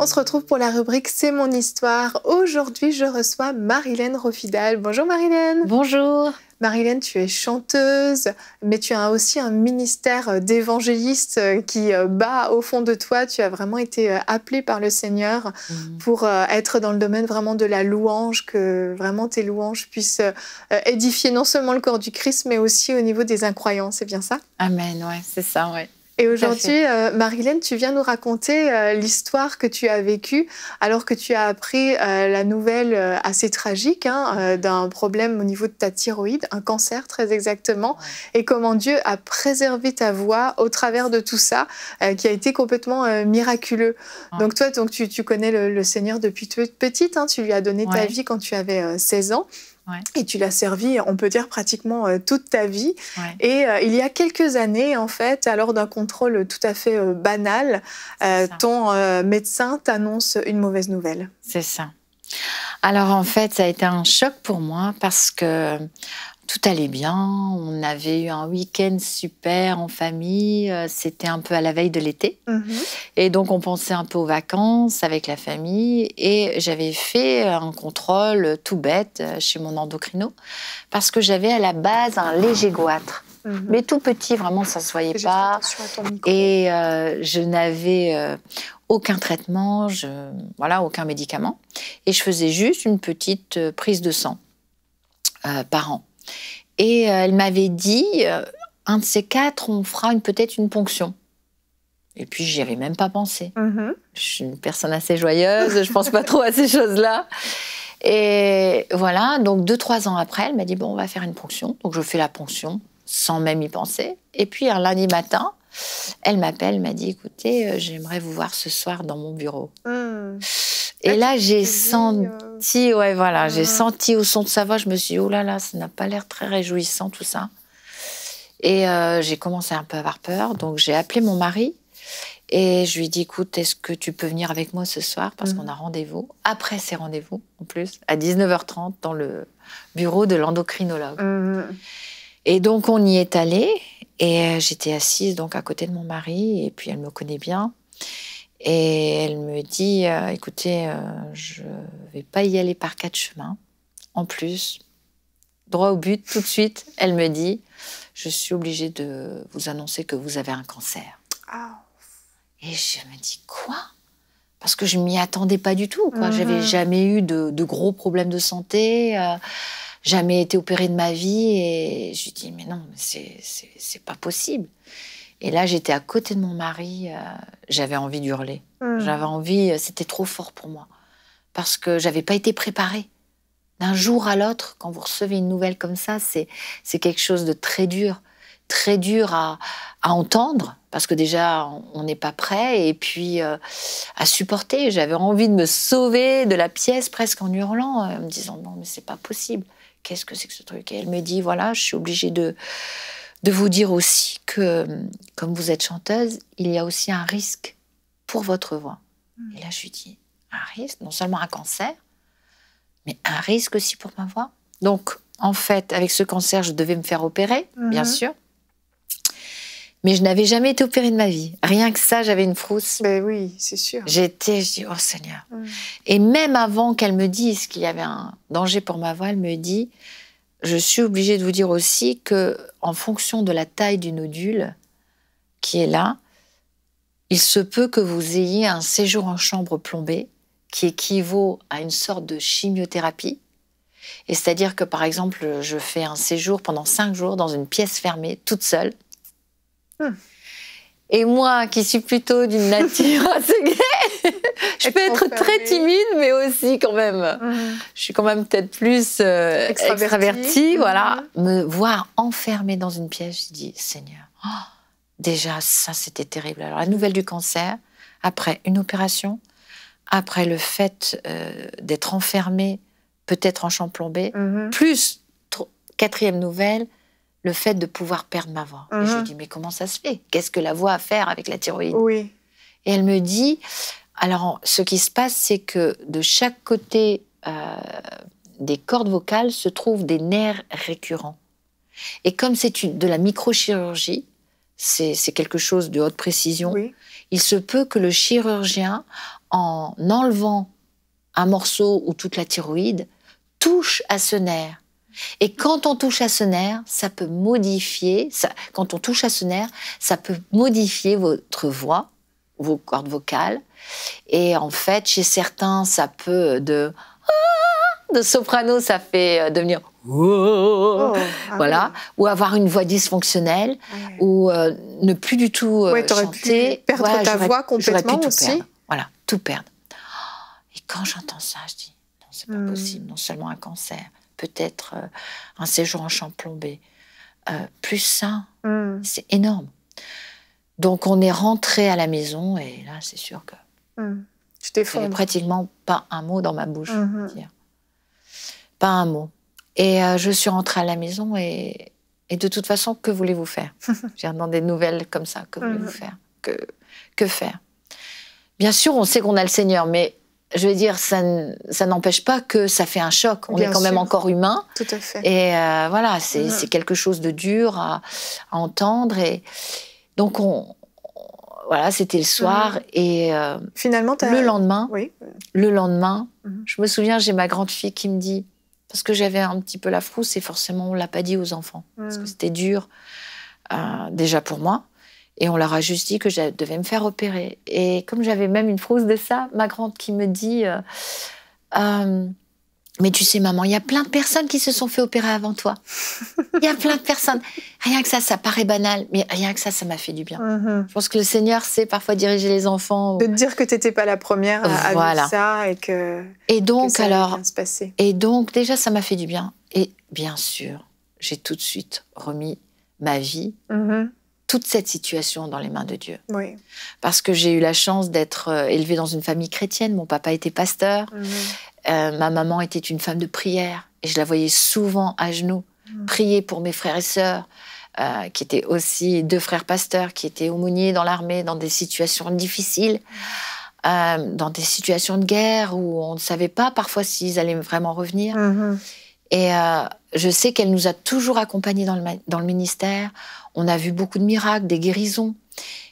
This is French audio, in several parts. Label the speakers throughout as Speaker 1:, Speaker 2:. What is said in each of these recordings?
Speaker 1: On se retrouve pour la rubrique C'est mon histoire. Aujourd'hui, je reçois Marilène Rofidal. Bonjour Marilène. Bonjour. Marilène, tu es chanteuse, mais tu as aussi un ministère euh, d'évangéliste euh, qui euh, bat au fond de toi. Tu as vraiment été appelée par le Seigneur mm. pour être dans le domaine vraiment de la louange, que vraiment tes louanges puissent édifier non seulement le corps du Christ, mais aussi au niveau des incroyants. C'est bien ça Amen, ouais, c'est ça, ouais. Et aujourd'hui, euh, Marilène, tu viens nous raconter euh, l'histoire que tu as vécue alors que tu as appris euh, la nouvelle assez tragique hein, d'un problème au niveau de ta thyroïde, un cancer très exactement, et comment Dieu a préservé ta voix au travers de tout ça, qui a été complètement miraculeux. Donc toi, donc, tu, connais le, Seigneur depuis toute petite, hein, tu lui as donné ta vie quand tu avais 16 ans. Et tu l'as servi, on peut dire, pratiquement euh, toute ta vie. Et euh, il y a quelques années, en fait, alors d'un contrôle tout à fait euh, banal, ton médecin t'annonce une mauvaise nouvelle. C'est ça. Alors en fait,
Speaker 2: ça a été un choc pour moi parce que tout allait bien. On avait eu un week-end super en famille. Euh, c'était un peu à la veille de l'été. Mhm. Et donc, on pensait un peu aux vacances avec la famille. Et j'avais fait un contrôle tout bête euh, chez mon endocrino parce que j'avais à la base un léger goitre. Mhm. Mais tout petit, vraiment, ça ne se voyait pas. Et euh, je n'avais aucun traitement, je, voilà, aucun médicament. Et je faisais juste une petite prise de sang par an. Et euh, elle m'avait dit, euh, un de ces quatre, on fera peut-être une ponction. Et puis, j'y avais même pas pensé. Mm-hmm. Je suis une personne assez joyeuse, je pense pas trop à ces choses-là. Et voilà, donc deux, trois ans après, elle m'a dit, bon, on va faire une ponction. Donc, je fais la ponction sans même y penser. Et puis, un lundi matin, elle m'appelle, m'a dit, écoutez, euh, j'aimerais vous voir ce soir dans mon bureau. Mm. Et là, j'ai senti senti, ouais, voilà, j'ai ah. senti au son de sa voix, je me suis dit, oh là là, ça n'a pas l'air très réjouissant tout ça. Et euh, j'ai commencé un peu à avoir peur, donc j'ai appelé mon mari et je lui ai dit, écoute, est-ce que tu peux venir avec moi ce soir parce mm. qu'on a rendez-vous, après ces rendez-vous en plus, à 19h30 dans le bureau de l'endocrinologue. Mm. Et donc on y est allé et euh, j'étais assise donc à côté de mon mari et puis elle me connaît bien. Et elle me dit, euh, écoutez, euh, je vais pas y aller par quatre chemins. En plus, droit au but, tout de suite, elle me dit, je suis obligée de vous annoncer que vous avez un cancer. Ah. Et je me dis, quoi Parce que je m'y attendais pas du tout. Mm-hmm. J'avais jamais eu de, gros problèmes de santé. Euh, jamais été opérée de ma vie et je lui dis mais non c'est pas possible et là, j'étais à côté de mon mari, euh, j'avais envie d'hurler. Mmh. J'avais envie, euh, c'était trop fort pour moi. Parce que j'avais pas été préparée. D'un jour à l'autre, quand vous recevez une nouvelle comme ça, c'est, quelque chose de très dur. Très dur à, entendre, parce que déjà, on n'est pas prêt. Et puis, euh, à supporter. J'avais envie de me sauver de la pièce presque en hurlant, en me disant Non, mais c'est pas possible. Qu'est-ce que c'est que ce truc Et elle me dit Voilà, je suis obligée de de vous dire aussi que, comme vous êtes chanteuse, il y a aussi un risque pour votre voix. Hmm. Et là, je lui dis, un risque, non seulement un cancer, mais un risque aussi pour ma voix. Donc, en fait, avec ce cancer, je devais me faire opérer, hmm. bien sûr. Mais je n'avais jamais été opérée de ma vie. Rien que ça, j'avais une frousse. Mais ben oui,
Speaker 1: c'est sûr. J'étais,
Speaker 2: je dis, oh Seigneur. Hmm. Et même avant qu'elle me dise qu'il y avait un danger pour ma voix, elle me dit, je suis obligée de vous dire aussi que, en fonction de la taille du nodule qui est là, il se peut que vous ayez un séjour en chambre plombée qui équivaut à une sorte de chimiothérapie. Et c'est-à-dire que, par exemple, je fais un séjour pendant cinq jours dans une pièce fermée, toute seule. Hmm. Et moi, qui suis plutôt d'une nature assez je peux être très timide, mais aussi quand même. Je suis quand même peut-être plus euh, extravertie, mhm. voilà. Me voir enfermée dans une pièce, je dis Seigneur, oh, déjà ça c'était terrible. Alors la nouvelle du cancer, après une opération, après le fait euh, d'être enfermée, peut-être en champ plombé, mhm. plus quatrième nouvelle, le fait de pouvoir perdre ma voix. je lui mhm. dis, mais comment ça se fait Qu'est-ce que la voix a à faire avec la thyroïde Oui. Et elle me dit, alors, ce qui se passe, c'est que de chaque côté euh, des cordes vocales se trouvent des nerfs récurrents. Et comme c'est de la microchirurgie, c'est quelque chose de haute précision, il se peut que le chirurgien, en enlevant un morceau ou toute la thyroïde, touche à ce nerf. Et quand on touche à ce nerf, ça peut modifier, ça, quand on touche à ce nerf, ça peut modifier votre voix vos cordes vocales. Et en fait, chez certains, ça peut de ah, de soprano, ça fait euh, devenir oh. Oh, ah voilà, ou avoir une voix dysfonctionnelle, ou euh, ne plus du tout euh, chanter, perdre ta voix complètement aussi. Voilà, tout perdre. Oh, et quand j'entends ça, je dis non, c'est pas hmm. possible. Non seulement un cancer, peut-être un séjour en champ plombé, plus ça, hmm. c'est énorme. Donc on est rentré à la maison et là, c'est sûr que. il hum. Tu t'effondres. pratiquement pas un mot dans ma bouche. Mhm. Dire. Pas un mot. Et euh, je suis rentrée à la maison et, de toute façon, que voulez-vous faire J'ai demandé des nouvelles comme ça. Que voulez-vous mhm. faire que, faire Bien sûr, on sait qu'on a le Seigneur, mais je veux dire, ça, n'empêche pas que ça fait un choc. On est quand même encore humain. Tout à fait. Et euh, voilà, mhm. c'est, quelque chose de dur à entendre. Et, donc, on, voilà, c'était le soir. Mhm. Et euh, le lendemain, le lendemain, mhm. je me souviens, j'ai ma grande fille qui me dit, parce que j'avais un petit peu la frousse, et forcément, on l'a pas dit aux enfants, parce que mhm. c'était dur, euh, déjà pour moi. Et on leur a juste dit que je devais me faire opérer. Et comme j'avais même une frousse de ça, ma grande qui me dit. Euh, mais tu sais, maman, il y a plein de personnes qui se sont fait opérer avant toi. Il y a plein de personnes. Rien que ça, ça paraît banal, mais rien que ça, ça m'a fait du bien. Mhm. Je pense que le Seigneur sait parfois diriger les enfants. De te
Speaker 1: dire que tu n'étais pas la première à voilà. vivre ça et
Speaker 2: que. Et donc, alors. Et donc, déjà, ça m'a fait du bien. Et bien sûr, j'ai tout de suite remis ma vie, mhm. toute cette situation dans les mains de Dieu. Oui. Parce que j'ai eu la chance d'être euh, élevée dans une famille chrétienne. Mon papa était pasteur. Mhm. Euh, ma maman était une femme de prière et je la voyais souvent à genoux mm. prier pour mes frères et sœurs, euh, qui étaient aussi deux frères pasteurs, qui étaient aumôniers dans l'armée, dans des situations difficiles, euh, dans des situations de guerre où on ne savait pas parfois s'ils allaient vraiment revenir. Mm-hmm. Et je sais qu'elle nous a toujours accompagnés dans le, dans le ministère. On a vu beaucoup de miracles, des guérisons.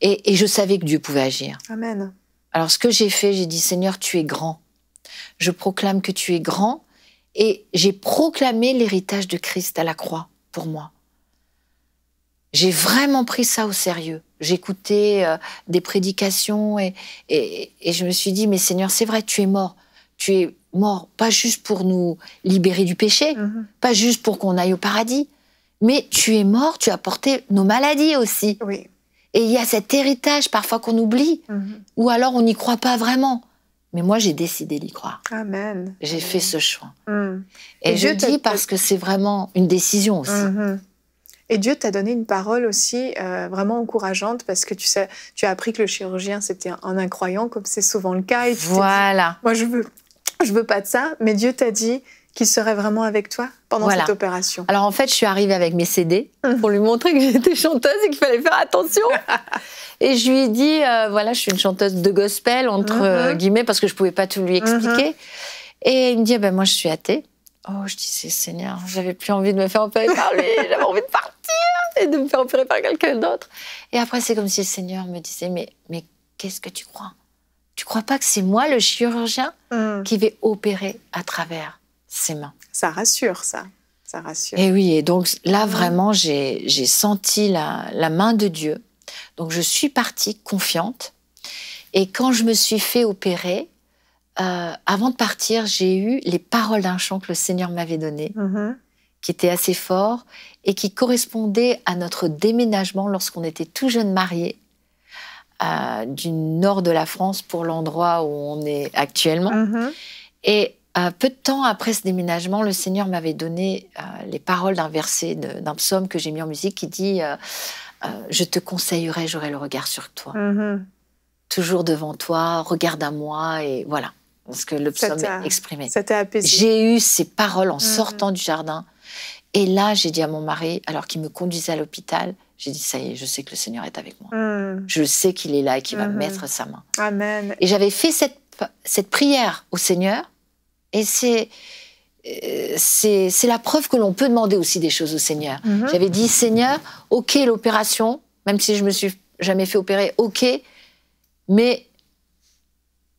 Speaker 2: Et, et je savais que Dieu pouvait agir. Amen. Alors ce que j'ai fait, j'ai dit, Seigneur, tu es grand je proclame que tu es grand, et j'ai proclamé l'héritage de Christ à la croix pour moi. J'ai vraiment pris ça au sérieux. J'écoutais euh, des prédications et, et, je me suis dit, mais Seigneur, c'est vrai, tu es mort. Tu es mort, pas juste pour nous libérer du péché, mhm. pas juste pour qu'on aille au paradis, mais tu es mort, tu as porté nos maladies aussi. Oui. Et il y a cet héritage parfois qu'on oublie, mhm. ou alors on n'y croit pas vraiment. Mais moi, j'ai décidé d'y croire.
Speaker 1: Amen.
Speaker 2: J'ai fait ce choix.
Speaker 1: Hmm. Et, je Dieu dis
Speaker 2: parce que c'est vraiment une décision aussi.
Speaker 1: Mhm. Et Dieu t'a donné une parole aussi euh, vraiment encourageante parce que tu sais, tu as appris que le chirurgien c'était un incroyant comme c'est souvent le cas. voilà. moi, je veux, je veux pas de ça. Mais Dieu t'a dit, qui serait vraiment avec toi pendant cette opération
Speaker 2: Alors en fait, je suis arrivée avec mes CD mmh. pour lui montrer que j'étais chanteuse et qu'il fallait faire attention. et je lui ai dit, euh, voilà, je suis une chanteuse de gospel, entre mmh. euh, guillemets, parce que je ne pouvais pas tout lui mmh. expliquer. Et il me dit, ah ben, moi je suis athée. Oh, je disais, Seigneur, j'avais plus envie de me faire opérer par lui, j'avais envie de partir et de me faire opérer par quelqu'un d'autre. Et après, c'est comme si le Seigneur me disait, mais, mais qu'est-ce que tu crois Tu crois pas que c'est moi, le chirurgien, qui vais opérer à travers ses mains.
Speaker 1: Ça rassure, ça. Ça rassure. Et
Speaker 2: oui, et donc là, vraiment, j'ai senti la, la, main de Dieu. Donc je suis partie confiante. Et quand je me suis fait opérer, euh, avant de partir, j'ai eu les paroles d'un chant que le Seigneur m'avait donné, mm-hmm. qui était assez fort et qui correspondait à notre déménagement lorsqu'on était tout jeune marié, euh, du nord de la France pour l'endroit où on est actuellement. Mm-hmm. Et euh, peu de temps après ce déménagement, le Seigneur m'avait donné euh, les paroles d'un verset d'un psaume que j'ai mis en musique qui dit euh, Je te conseillerai, j'aurai le regard sur toi. Mm-hmm. Toujours devant toi, regarde à moi, et voilà. ce que le psaume est exprimé. J'ai eu ces paroles en mm-hmm. sortant du jardin. Et là, j'ai dit à mon mari, alors qu'il me conduisait à l'hôpital, j'ai dit, ça y est, je sais que le Seigneur est avec moi. Mm. Je sais qu'il est là et qu'il va me va mm-hmm. mettre sa main. Amen. Et j'avais fait cette prière au Seigneur et euh, c'est c'est la preuve que l'on peut demander aussi des choses au Seigneur. Mhm. J'avais dit, Seigneur, ok l'opération, même si je me suis jamais fait opérer, ok, mais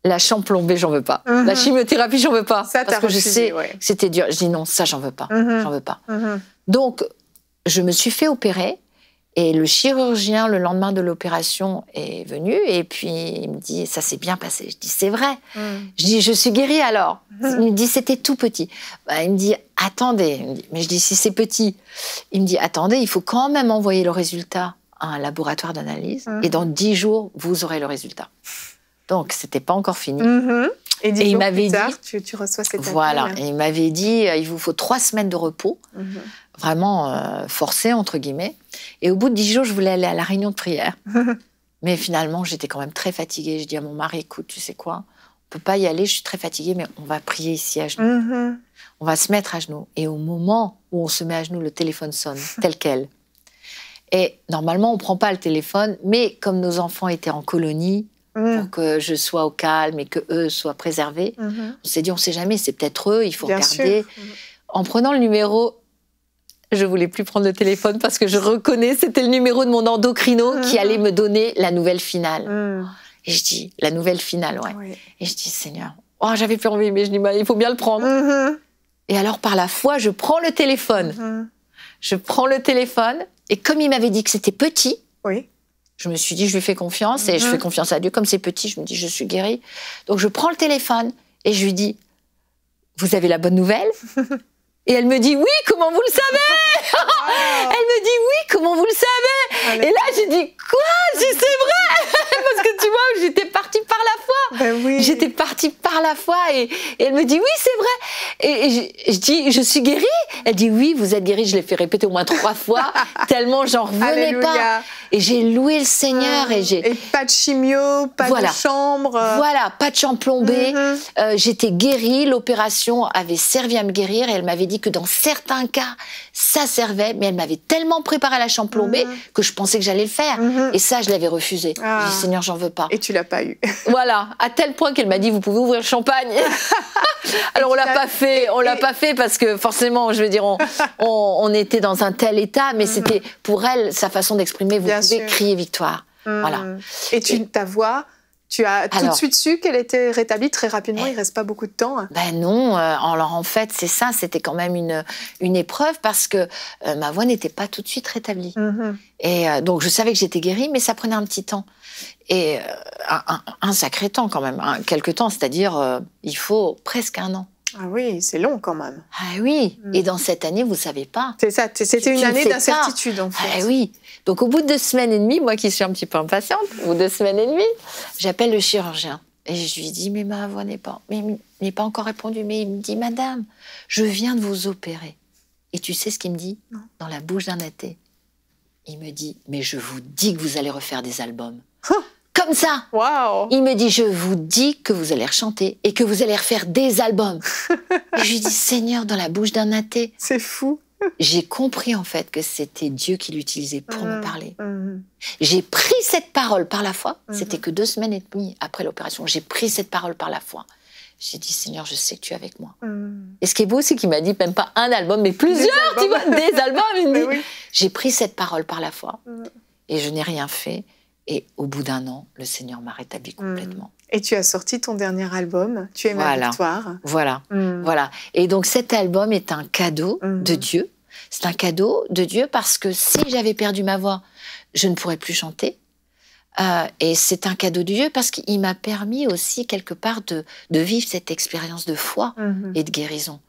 Speaker 2: la chambre plombée, j'en veux pas. La mhm. chimiothérapie, j'en veux pas. parce que je sais, c'était dur. Je dis non, ça, j'en veux pas. Mhm. J'en veux pas. Donc, je me suis fait opérer et le chirurgien, le lendemain de l'opération, est venu et puis il me dit Ça s'est bien passé. Je dis C'est vrai. Mm. Je dis Je suis guérie alors. Mm. Il me dit C'était tout petit. Bah, il me dit Attendez. Mais je dis Si c'est petit. Il me dit Attendez, il faut quand même envoyer le résultat à un laboratoire d'analyse mm. et dans dix jours, vous aurez le résultat. Donc, c'était pas encore fini. Hein.
Speaker 1: Et, il m'avait dit, tu, reçois cette Voilà,
Speaker 2: il m'avait dit, il vous faut trois semaines de repos. Mm-hmm vraiment forcé euh, forcée, entre guillemets. Et au bout de dix jours, je voulais aller à la réunion de prière. mais finalement, j'étais quand même très fatiguée. Je dis à mon mari, écoute, tu sais quoi On peut pas y aller, je suis très fatiguée, mais on va prier ici à genoux. Mm-hmm. On va se mettre à genoux. Et au moment où on se met à genoux, le téléphone sonne, tel quel. Et normalement, on ne prend pas le téléphone, mais comme nos enfants étaient en colonie, mm. pour que je sois au calme et que eux soient préservés. Mm-hmm. On s'est dit, on ne sait jamais, c'est peut-être eux, il faut regarder. Mm-hmm. En prenant le numéro je voulais plus prendre le téléphone parce que je reconnais, c'était le numéro de mon endocrino qui mm-hmm. allait me donner la nouvelle finale. Mm. Et je dis, la nouvelle finale, ouais. Et je dis, Seigneur, oh, j'avais plus envie, mais je dis, bah, il faut bien le prendre. Mm-hmm. Et alors, par la foi, je prends le téléphone. Mm-hmm. Je prends le téléphone, et comme il m'avait dit que c'était petit, oui. je me suis dit, je lui fais confiance, et je fais confiance à Dieu, comme c'est petit, je me dis, je suis guérie. Donc, je prends le téléphone, et je lui dis, vous avez la bonne nouvelle Et elle me dit oui, comment vous le savez Elle me dit oui, comment vous le savez ah, Et là j'ai dit quoi Si c'est vrai Parce que tu vois, j'étais pas bah j'étais partie par la foi et, elle me dit oui, c'est vrai. Et, je, dis je suis guérie. Elle dit oui, vous êtes guérie. Je l'ai fait répéter au moins trois fois tellement j'en revenais pas. Et j'ai loué le Seigneur et j'ai. Et pas de chimio, pas de chambre. Voilà, pas de chambre mhm. euh, J'étais guérie. L'opération avait servi à me guérir et elle m'avait dit que dans certains cas ça servait, mais elle m'avait tellement préparé la chambre mhm. que je pensais que j'allais le faire. Mhm. Et ça, je l'avais refusé. je dis ah. Seigneur, j'en veux pas. Et tu l'as pas eu. voilà à tel point qu'elle m'a dit vous pouvez ouvrir le champagne. Alors on l'a pas fait, on l'a pas fait parce que forcément, je veux dire, on, était dans un tel état, mais mm. c'était pour elle sa façon
Speaker 1: d'exprimer. Vous pouvez crier victoire. Mm. Voilà. Et tu, ta voix, tu as tout de suite su qu'elle était rétablie très rapidement, il eh. reste pas beaucoup de temps. Hein. Ben non, euh, alors en fait, c'est ça, c'était
Speaker 2: quand même une, épreuve parce que euh, ma voix n'était pas tout de suite rétablie. Mm-hmm. Et euh, donc je savais que j'étais guérie, mais ça prenait un petit temps. Et un, sacré temps quand même, un, quelques temps, c'est-à-dire il faut presque un an. Ah oui, c'est long quand même. Ah oui, mm. et dans cette année, vous savez pas. C'est ça, c'était une année d'incertitude en ah fait. Ah oui, donc au bout de deux semaines et demie, moi qui suis un petit peu impatiente, au de deux semaines et demie, j'appelle le chirurgien et je lui dis mais ma voix n'est pas, n'est pas encore répondu, mais il me dit Madame, je viens de vous opérer. Et tu sais ce qu'il me dit dans la bouche d'un athée Il me dit mais je vous dis que vous allez refaire des albums. Comme ça. Wow. Il me dit, je vous dis que vous allez rechanter et que vous allez refaire des albums. je lui dis, Seigneur, dans la bouche d'un athée. C'est fou. J'ai compris en fait que c'était Dieu qui l'utilisait pour me hum, parler. Hum. J'ai pris cette parole par la foi. Hum, c'était que deux semaines et demie après l'opération. J'ai pris cette parole par la foi. J'ai dit, Seigneur, je sais que tu es avec moi. Et ce qui est beau, c'est qu'il m'a dit même pas un album, mais plusieurs, tu vois, des albums. j'ai pris cette parole par la foi et je n'ai rien fait. Et au bout d'un an, le Seigneur m'a rétabli mm.
Speaker 1: complètement. Et tu as sorti
Speaker 2: ton dernier album, Tu es ma victoire. Voilà, mm. voilà. Et donc cet album est un cadeau mm. de Dieu. C'est un cadeau de Dieu parce que si j'avais perdu ma voix, je ne pourrais plus chanter. Euh, et c'est un cadeau de Dieu parce qu'il m'a permis aussi quelque part de vivre cette expérience de foi mm-hmm. et de guérison.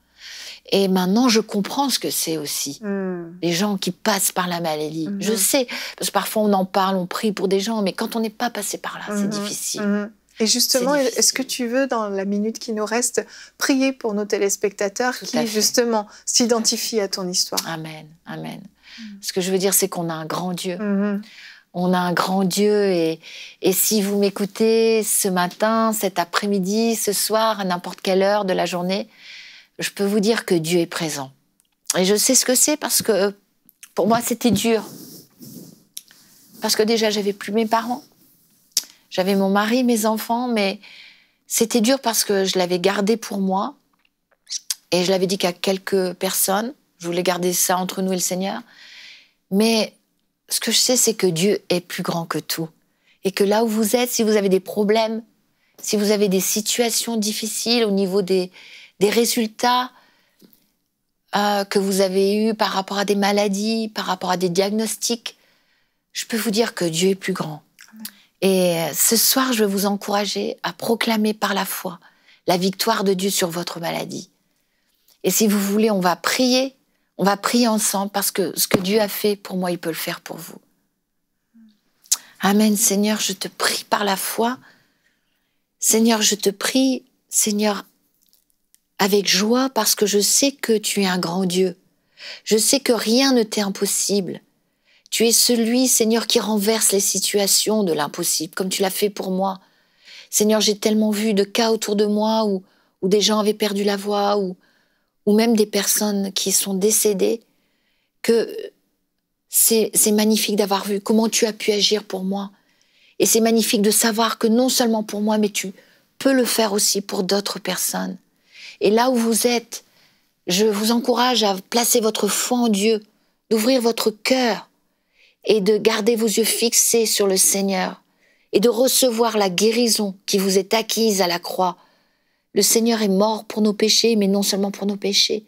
Speaker 2: Et maintenant, je comprends ce que c'est aussi. Hmm. Les gens qui passent par la maladie. Hmm. Je sais, parce que parfois on en parle, on prie pour des gens, mais quand on n'est pas passé par là, c'est hmm. difficile.
Speaker 1: Et justement, est-ce que tu veux, dans la minute qui nous reste, prier pour nos téléspectateurs qui, justement, s'identifient à ton histoire Amen, amen. Ce que je veux dire, c'est qu'on a un grand Dieu.
Speaker 2: On a un grand Dieu et, et si vous m'écoutez ce matin, cet après-midi, ce soir, à n'importe quelle heure de la journée, je peux vous dire que Dieu est présent. Et je sais ce que c'est parce que pour moi, c'était dur. Parce que déjà, j'avais plus mes parents. J'avais mon mari, mes enfants, mais c'était dur parce que je l'avais gardé pour moi. Et je l'avais dit qu'à quelques personnes. Je voulais garder ça entre nous et le Seigneur. Mais ce que je sais, c'est que Dieu est plus grand que tout. Et que là où vous êtes, si vous avez des problèmes, si vous avez des situations difficiles au niveau des, des résultats euh, que vous avez eus par rapport à des maladies, par rapport à des diagnostics, je peux vous dire que Dieu est plus grand. Et ce soir, je veux vous encourager à proclamer par la foi la victoire de Dieu sur votre maladie. Et si vous voulez, on va prier, on va prier ensemble parce que ce que Dieu a fait pour moi, il peut le faire pour vous. Amen, Seigneur, je te prie par la foi. Seigneur, je te prie, Seigneur, avec joie parce que je sais que tu es un grand Dieu. Je sais que rien ne t'est impossible. Tu es celui, Seigneur, qui renverse les situations de l'impossible, comme tu l'as fait pour moi. Seigneur, j'ai tellement vu de cas autour de moi où, des gens avaient perdu la voix, ou, ou même des personnes qui sont décédées, que c'est magnifique d'avoir vu comment tu as pu agir pour moi. Et c'est magnifique de savoir que non seulement pour moi, mais tu peux le faire aussi pour d'autres personnes. Et là où vous êtes, je vous encourage à placer votre foi en Dieu, d'ouvrir votre cœur et de garder vos yeux fixés sur le Seigneur et de recevoir la guérison qui vous est acquise à la croix. Le Seigneur est mort pour nos péchés, mais non seulement pour nos péchés,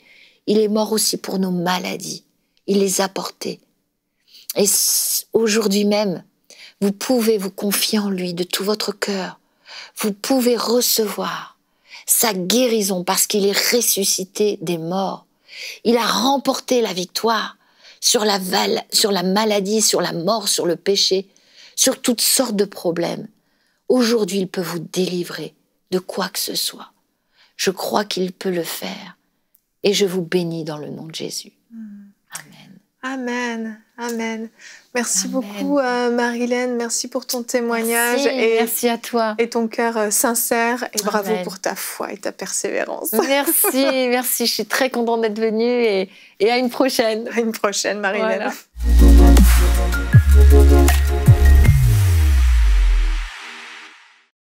Speaker 2: il est mort aussi pour nos maladies. Il les a portées. Et aujourd'hui même, vous pouvez vous confier en lui de tout votre cœur. Vous pouvez recevoir sa guérison parce qu'il est ressuscité des morts. Il a remporté la victoire sur la, sur la maladie, sur la mort, sur le péché, sur toutes sortes de problèmes. Aujourd'hui, il peut vous délivrer de quoi que ce soit. Je crois qu'il peut le faire. Et je vous bénis dans le nom de Jésus.
Speaker 1: Amen. Amen. Merci beaucoup, euh, Marilyn. Merci pour ton témoignage. et, merci à toi. Et ton cœur euh, sincère. Et bravo pour ta foi et ta persévérance.
Speaker 2: Merci, merci. Je suis très contente d'être venue et, à une prochaine. À une prochaine, Marilyn.